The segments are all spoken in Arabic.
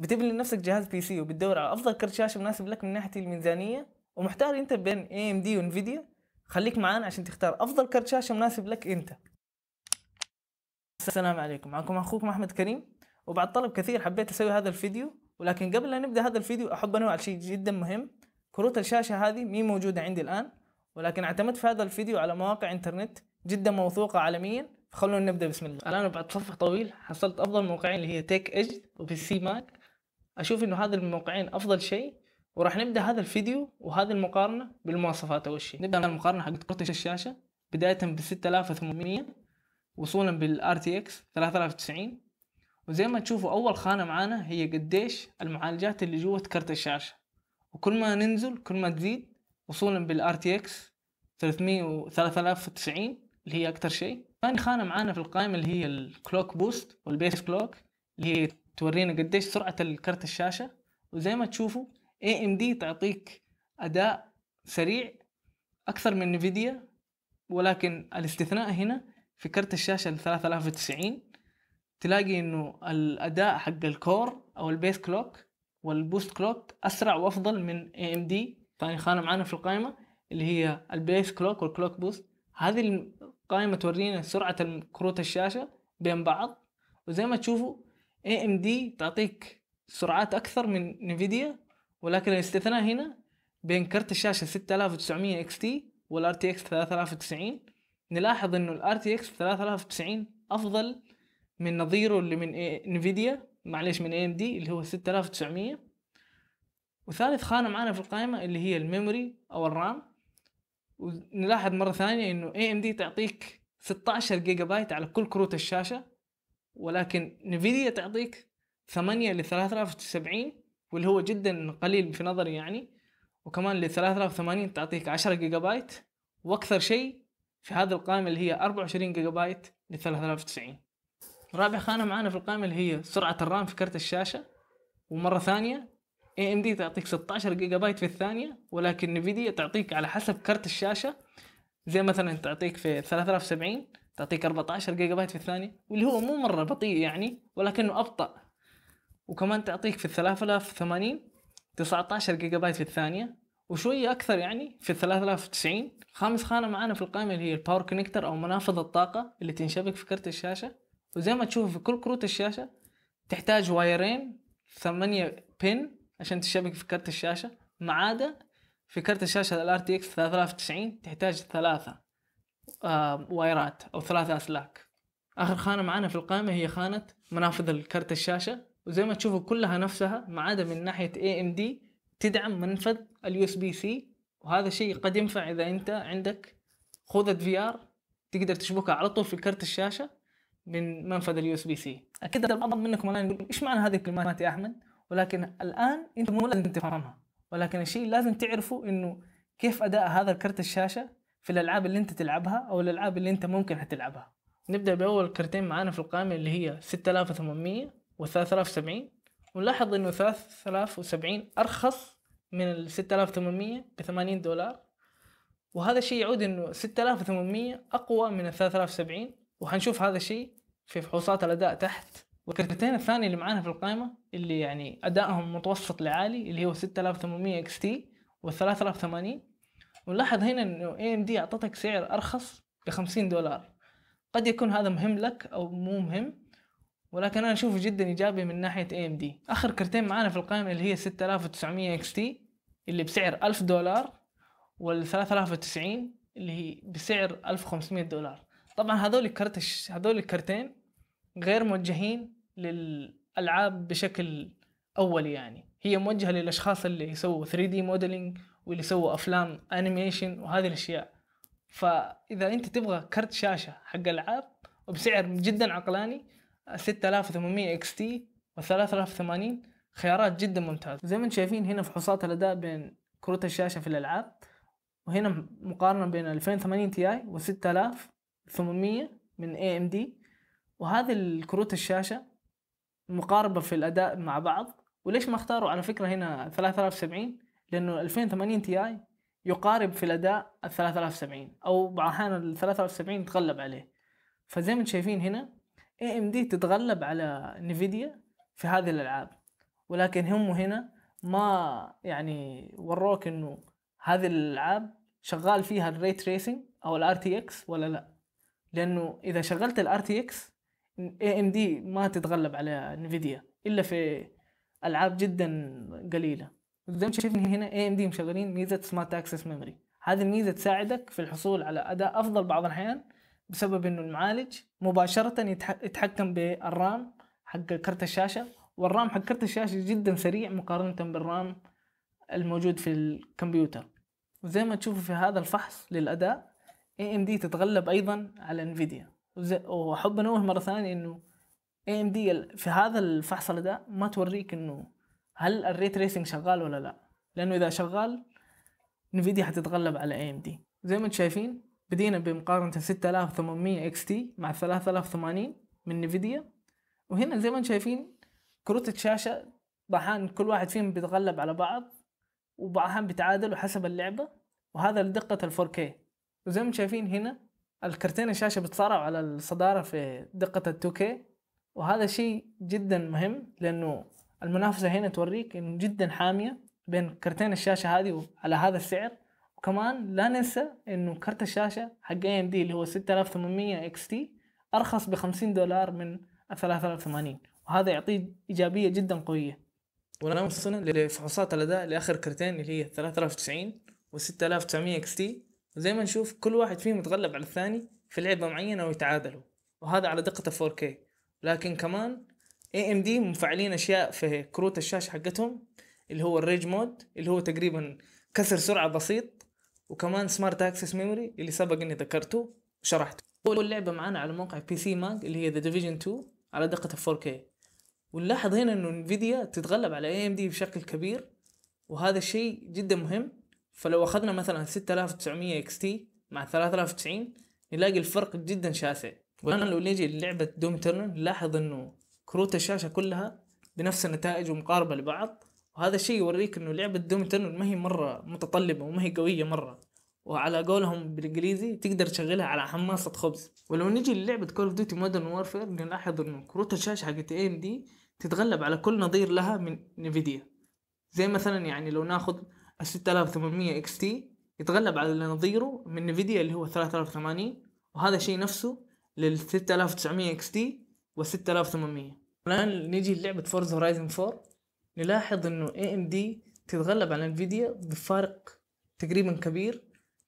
بتبني لنفسك جهاز بي سي وبتدور على افضل كرت شاشه مناسب لك من ناحيه الميزانيه ومحتار انت بين اي ام دي وانفيديا خليك معانا عشان تختار افضل كرت شاشه مناسب لك انت السلام عليكم معكم اخوكم احمد كريم وبعد طلب كثير حبيت اسوي هذا الفيديو ولكن قبل لا نبدا هذا الفيديو احب انوه على شيء جدا مهم كروت الشاشه هذه مي موجوده عندي الان ولكن اعتمدت في هذا الفيديو على مواقع انترنت جدا موثوقه عالميا فخلونا نبدا بسم الله الان بعد صفح طويل حصلت افضل موقعين اللي هي تيك ايج وبي سي ماك اشوف انه هذا الموقعين افضل شيء وراح نبدا هذا الفيديو وهذه المقارنه بالمواصفات اول شيء نبدا المقارنه حق كرت الشاشه بدايه ب 6800 وصولا بالار تي اكس 3090 وزي ما تشوفوا اول خانه معانا هي قديش المعالجات اللي جوه كرت الشاشه وكل ما ننزل كل ما تزيد وصولا بالار تي اكس 300 و 3090 اللي هي اكثر شيء ثاني خانه معانا في القائمه اللي هي الكلوك بوست والبيس كلوك اللي هي تورينا قديش سرعة الكرت الشاشة وزي ما تشوفوا AMD تعطيك أداء سريع أكثر من نفيديا ولكن الاستثناء هنا في كرت الشاشة ال 3090 تلاقي إنه الأداء حق الكور أو البيس كلوك والبوست كلوك أسرع وأفضل من AMD ثاني خانة معانا في القائمة اللي هي البيس كلوك والكلوك بوست هذه القائمة تورينا سرعة كروت الشاشة بين بعض وزي ما تشوفوا اي ام دي تعطيك سرعات اكثر من نفيديا ولكن الاستثناء هنا بين كرت الشاشه 6900 اكس تي والار تي اكس 3090 نلاحظ انه الار تي اكس 3090 افضل من نظيره اللي من نفيديا معلش من اي ام دي اللي هو 6900 وثالث خانه معانا في القائمه اللي هي الميموري او الرام ونلاحظ مره ثانيه انه اي ام دي تعطيك 16 جيجا بايت على كل كروت الشاشه ولكن نفيديا تعطيك 8 ل 3070 واللي هو جدا قليل في نظري يعني وكمان ل 3080 تعطيك 10 جيجا بايت واكثر شيء في هذه القائمة اللي هي 24 جيجا بايت ل 3090 رابع خانة معانا في القائمة اللي هي سرعة الرام في كرت الشاشة ومرة ثانية AMD تعطيك 16 جيجا بايت في الثانية ولكن نفيديا تعطيك على حسب كرت الشاشة زي مثلا تعطيك في 3070 تعطيك 14 جيجا بايت في الثانية واللي هو مو مرة بطيء يعني ولكنه أبطأ وكمان تعطيك في ال 3080 19 جيجا بايت في الثانية وشوية أكثر يعني في 3090 خامس خانة معانا في القائمة اللي هي الباور كونكتر أو منافذ الطاقة اللي تنشبك في كرت الشاشة وزي ما تشوف في كل كروت الشاشة تحتاج وايرين ثمانية بن عشان تشبك في كرت الشاشة ما عدا في كرت الشاشة ال RTX 3090 تحتاج ثلاثة وايرات او ثلاثة اسلاك اخر خانه معانا في القائمه هي خانه منافذ الكرت الشاشه وزي ما تشوفوا كلها نفسها ما عدا من ناحيه اي ام دي تدعم منفذ اليو اس بي سي وهذا شيء قد ينفع اذا انت عندك خوذه في ار تقدر تشبكها على طول في كرت الشاشه من منفذ اليو اس بي سي اكيد البعض منكم الان يقول ايش معنى هذه الكلمات يا احمد ولكن الان انت مو لازم تفهمها ولكن الشيء لازم تعرفه انه كيف اداء هذا الكرت الشاشه في الالعاب اللي انت تلعبها او الالعاب اللي انت ممكن هتلعبها نبدا باول كرتين معانا في القائمه اللي هي 6800 و 3070 ونلاحظ انه 3070 ارخص من ال 6800 ب 80 دولار وهذا الشيء يعود انه 6800 اقوى من ال 3070 وحنشوف هذا الشيء في فحوصات الاداء تحت والكرتين الثاني اللي معانا في القائمه اللي يعني ادائهم متوسط لعالي اللي هو 6800 اكس تي و 3080 ونلاحظ هنا انه اي ام دي اعطتك سعر ارخص ب 50 دولار قد يكون هذا مهم لك او مو مهم ولكن انا اشوفه جدا ايجابي من ناحيه اي ام دي اخر كرتين معانا في القائمه اللي هي 6900 اكس تي اللي بسعر 1000 دولار وال 3090 اللي هي بسعر 1500 دولار طبعا هذول الكرت هذول الكرتين غير موجهين للالعاب بشكل اولي يعني هي موجهه للاشخاص اللي يسووا 3 دي موديلنج واللي سووا افلام انيميشن وهذه الاشياء فاذا انت تبغى كرت شاشه حق العاب وبسعر جدا عقلاني 6800 اكس تي و 3080 خيارات جدا ممتازه زي ما انتم شايفين هنا فحوصات الاداء بين كروت الشاشه في الالعاب وهنا مقارنه بين 2080 تي اي و 6800 من اي ام دي وهذه الكروت الشاشه مقاربه في الاداء مع بعض وليش ما اختاروا على فكره هنا 3070 لانه 2080 تي اي يقارب في الاداء ال 3070 او بعض الاحيان ال 3070 يتغلب عليه فزي ما انتم شايفين هنا اي ام دي تتغلب على نفيديا في هذه الالعاب ولكن هم هنا ما يعني وروك انه هذه الالعاب شغال فيها الري تريسنج او الار تي اكس ولا لا لانه اذا شغلت الار تي اكس اي ام دي ما تتغلب على نفيديا الا في العاب جدا قليله زي ما شايفين هنا اي ام دي مشغلين ميزه سمارت اكسس ميموري هذه الميزه تساعدك في الحصول على اداء افضل بعض الاحيان بسبب انه المعالج مباشره يتحكم بالرام حق كرت الشاشه والرام حق كرت الشاشه جدا سريع مقارنه بالرام الموجود في الكمبيوتر وزي ما تشوفوا في هذا الفحص للاداء اي ام دي تتغلب ايضا على انفيديا واحب انوه مره ثانيه انه AMD في هذا الفحص الاداء ما توريك انه هل الري تريسينج شغال ولا لا لانه اذا شغال نفيديا حتتغلب على اي ام دي زي ما انتم شايفين بدينا بمقارنة 6800 اكس تي مع 3080 من نفيديا وهنا زي ما انتم شايفين كروت الشاشة ضحان كل واحد فيهم بيتغلب على بعض وبعضهم بيتعادلوا حسب اللعبة وهذا لدقة ال 4K وزي ما انتم شايفين هنا الكرتين الشاشة بتصارعوا على الصدارة في دقة ال 2K وهذا شيء جدا مهم لأنه المنافسه هنا توريك انه جدا حاميه بين كرتين الشاشه هذه على هذا السعر وكمان لا ننسى انه كرت الشاشه حق اي ام دي اللي هو 6800 اكس تي ارخص ب 50 دولار من ال 3080 وهذا يعطيه ايجابيه جدا قويه وانا وصلنا لفحوصات الاداء لاخر كرتين اللي هي 3090 و 6900 اكس تي وزي ما نشوف كل واحد فيهم يتغلب على الثاني في لعبه معينه ويتعادلوا وهذا على دقه 4K لكن كمان اي ام دي مفعلين اشياء في كروت الشاشه حقتهم اللي هو الريج مود اللي هو تقريبا كسر سرعه بسيط وكمان سمارت اكسس ميموري اللي سبق اني ذكرته وشرحته اول لعبه معانا على موقع بي سي ماج اللي هي ذا ديفيجن 2 على دقه 4K ونلاحظ هنا انه انفيديا تتغلب على اي ام دي بشكل كبير وهذا الشيء جدا مهم فلو اخذنا مثلا 6900 اكس تي مع 3090 نلاقي الفرق جدا شاسع وانا لو نجي للعبة دوم ترنر نلاحظ انه كروت الشاشه كلها بنفس النتائج ومقاربه لبعض وهذا الشيء يوريك انه لعبه دوم دومتن ما هي مره متطلبه وما هي قويه مره وعلى قولهم بالانجليزي تقدر تشغلها على حماصه خبز ولو نجي للعبه كول اوف ديوتي مودرن وورفير نلاحظ انه كروت الشاشه حقت ام دي تتغلب على كل نظير لها من نفيديا زي مثلا يعني لو ناخذ ال 6800 اكس تي يتغلب على نظيره من نفيديا اللي هو 3080 وهذا الشيء نفسه لل 6900 اكس تي و6800 الان نيجي لعبه فورز هورايزن 4 نلاحظ انه اي ام دي تتغلب على انفيديا بفارق تقريبا كبير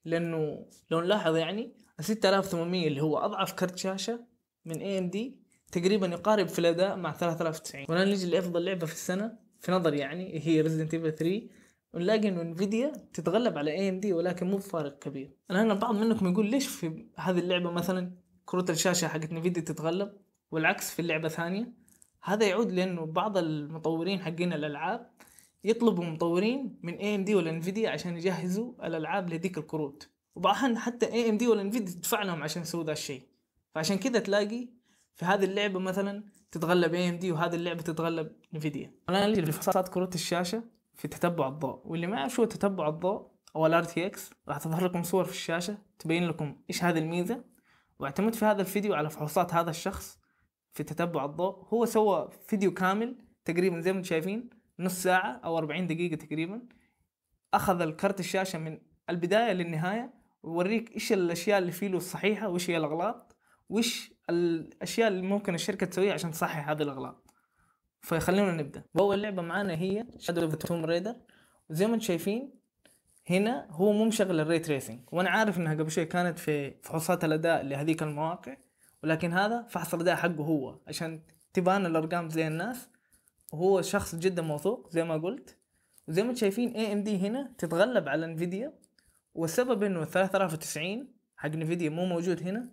لانه لو نلاحظ يعني ال 6800 اللي هو اضعف كرت شاشه من اي ام دي تقريبا يقارب في الاداء مع 3090 والان نيجي لافضل لعبه في السنه في نظري يعني هي ريزدنت ايفل 3 ونلاقي انه انفيديا تتغلب على اي ام دي ولكن مو بفارق كبير الان البعض منكم يقول ليش في هذه اللعبه مثلا كروت الشاشه حقت انفيديا تتغلب والعكس في اللعبه ثانيه هذا يعود لانه بعض المطورين حقين الالعاب يطلبوا مطورين من اي ام دي ولا انفيديا عشان يجهزوا الالعاب لهذيك الكروت وبعضهم حتى اي ام دي ولا انفيديا تدفع لهم عشان يسووا ذا الشيء فعشان كذا تلاقي في هذه اللعبه مثلا تتغلب اي ام دي وهذه اللعبه تتغلب انفيديا انا اللي في فحوصات كروت الشاشه في تتبع الضوء واللي ما يعرف شو تتبع الضوء او الار تي اكس راح تظهر لكم صور في الشاشه تبين لكم ايش هذه الميزه واعتمدت في هذا الفيديو على فحوصات هذا الشخص في تتبع الضوء هو سوى فيديو كامل تقريبا زي ما انتم شايفين نص ساعة أو 40 دقيقة تقريبا أخذ الكرت الشاشة من البداية للنهاية ويوريك إيش الأشياء اللي فيه الصحيحة وإيش هي الأغلاط وإيش الأشياء اللي ممكن الشركة تسويها عشان تصحح هذه الأغلاط فخلينا نبدأ أول لعبة معانا هي شادو اوف توم ريدر وزي ما انتم شايفين هنا هو مو مشغل الري تريسنج وانا عارف انها قبل شوي كانت في فحوصات الاداء لهذيك المواقع ولكن هذا فحص الاداء حقه هو عشان تبان الارقام زي الناس وهو شخص جدا موثوق زي ما قلت وزي ما انتم شايفين اي ام دي هنا تتغلب على انفيديا والسبب انه 3090 حق انفيديا مو موجود هنا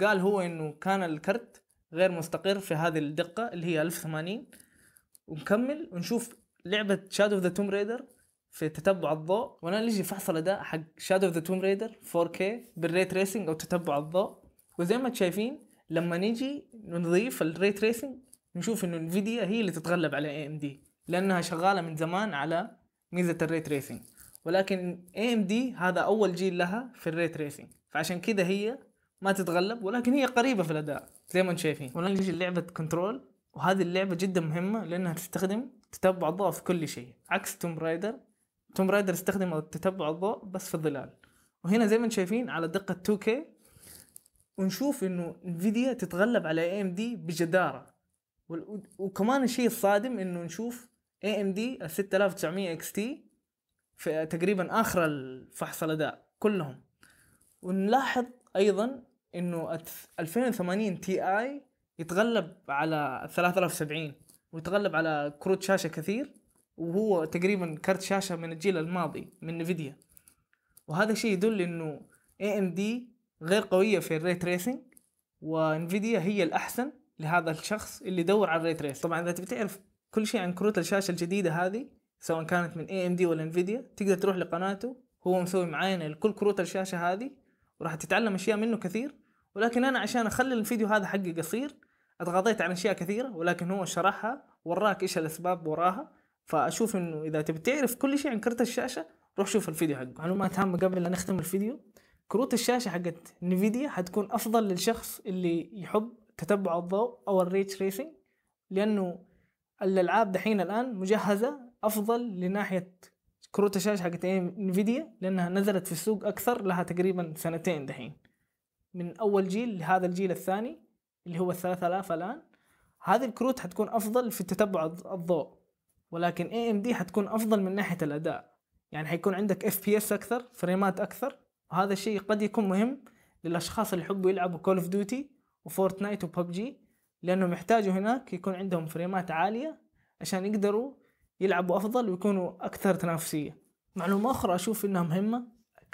قال هو انه كان الكرت غير مستقر في هذه الدقة اللي هي 1080 ونكمل ونشوف لعبة شادو ذا توم ريدر في تتبع الضوء وانا نجي فحص الاداء حق شادو ذا توم ريدر 4K بالري تريسنج او تتبع الضوء وزي ما تشايفين لما نيجي نضيف الري تريسنج نشوف انه انفيديا هي اللي تتغلب على اي ام دي لانها شغاله من زمان على ميزه الري تريسنج ولكن اي ام دي هذا اول جيل لها في الري تريسنج فعشان كذا هي ما تتغلب ولكن هي قريبه في الاداء زي ما انتم شايفين ونجي لعبه كنترول وهذه اللعبه جدا مهمه لانها تستخدم تتبع الضوء في كل شيء عكس توم رايدر توم رايدر استخدم تتبع الضوء بس في الظلال وهنا زي ما انتم شايفين على دقه 2K ونشوف انه انفيديا تتغلب على اي ام دي بجداره وكمان الشيء الصادم انه نشوف اي ام دي ال 6900 اكس تي في تقريبا اخر الفحص الاداء كلهم ونلاحظ ايضا انه 2080 تي اي يتغلب على 3070 ويتغلب على كروت شاشه كثير وهو تقريبا كرت شاشه من الجيل الماضي من نفيديا وهذا شيء يدل انه اي ام دي غير قويه في الري تريسنج وانفيديا هي الاحسن لهذا الشخص اللي يدور على الري تريسنج طبعا اذا تبي تعرف كل شيء عن كروت الشاشه الجديده هذه سواء كانت من اي ام دي ولا انفيديا تقدر تروح لقناته هو مسوي معاينه لكل كروت الشاشه هذه وراح تتعلم اشياء منه كثير ولكن انا عشان اخلي الفيديو هذا حقي قصير اتغاضيت عن اشياء كثيره ولكن هو شرحها وراك ايش الاسباب وراها فاشوف انه اذا تبي تعرف كل شيء عن كرت الشاشه روح شوف الفيديو حقه معلومات هامه قبل لا نختم الفيديو كروت الشاشه حقت نفيديا حتكون افضل للشخص اللي يحب تتبع الضوء او الريتش ريسنج لانه الالعاب دحين الان مجهزه افضل لناحيه كروت الشاشه حقت نفيديا لانها نزلت في السوق اكثر لها تقريبا سنتين دحين من اول جيل لهذا الجيل الثاني اللي هو الثلاثة آلاف الان هذه الكروت حتكون افضل في تتبع الضوء ولكن اي ام دي حتكون افضل من ناحيه الاداء يعني حيكون عندك اف بي اس اكثر فريمات اكثر هذا الشيء قد يكون مهم للاشخاص اللي يحبوا يلعبوا كول اوف ديوتي وفورتنايت وببجي لانهم يحتاجوا هناك يكون عندهم فريمات عاليه عشان يقدروا يلعبوا افضل ويكونوا اكثر تنافسيه معلومه اخرى اشوف انها مهمه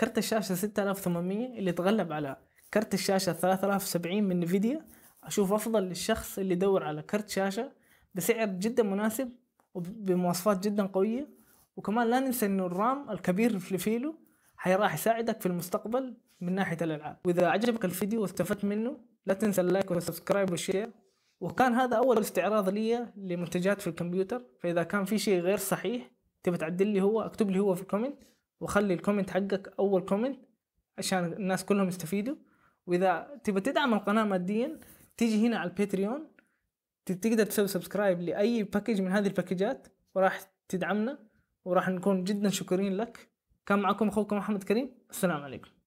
كرت الشاشه 6800 اللي تغلب على كرت الشاشه 3070 من نفيديا اشوف افضل للشخص اللي يدور على كرت شاشه بسعر جدا مناسب وبمواصفات جدا قويه وكمان لا ننسى انه الرام الكبير في فيلو هي راح يساعدك في المستقبل من ناحيه الالعاب واذا عجبك الفيديو واستفدت منه لا تنسى اللايك والسبسكرايب والشير وكان هذا اول استعراض لي لمنتجات في الكمبيوتر فاذا كان في شيء غير صحيح تبي تعدل لي هو اكتب لي هو في الكومنت وخلي الكومنت حقك اول كومنت عشان الناس كلهم يستفيدوا واذا تبي تدعم القناه ماديا تيجي هنا على الباتريون تقدر تسوي سبسكرايب لاي باكج من هذه الباكجات وراح تدعمنا وراح نكون جدا شكرين لك كان معكم اخوكم محمد كريم السلام عليكم